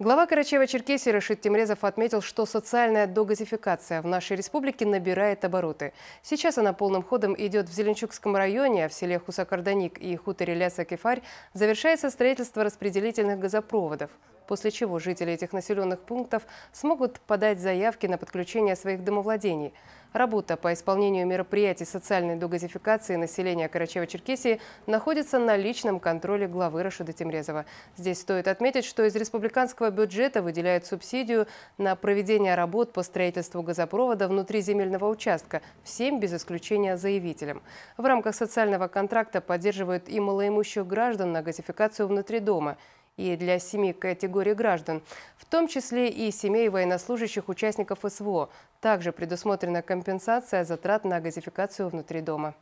Глава Карачева-Черкесии Рашид Тимрезов отметил, что социальная догазификация в нашей республике набирает обороты. Сейчас она полным ходом идет в Зеленчукском районе, а в селе Хусакарданик и хуторе Ляса Кефарь завершается строительство распределительных газопроводов после чего жители этих населенных пунктов смогут подать заявки на подключение своих домовладений. Работа по исполнению мероприятий социальной догазификации населения Карачева-Черкесии находится на личном контроле главы Рашида Тимрезова. Здесь стоит отметить, что из республиканского бюджета выделяют субсидию на проведение работ по строительству газопровода внутри земельного участка всем без исключения заявителям. В рамках социального контракта поддерживают и малоимущих граждан на газификацию внутри дома – и для семи категорий граждан, в том числе и семей военнослужащих участников СВО. Также предусмотрена компенсация затрат на газификацию внутри дома.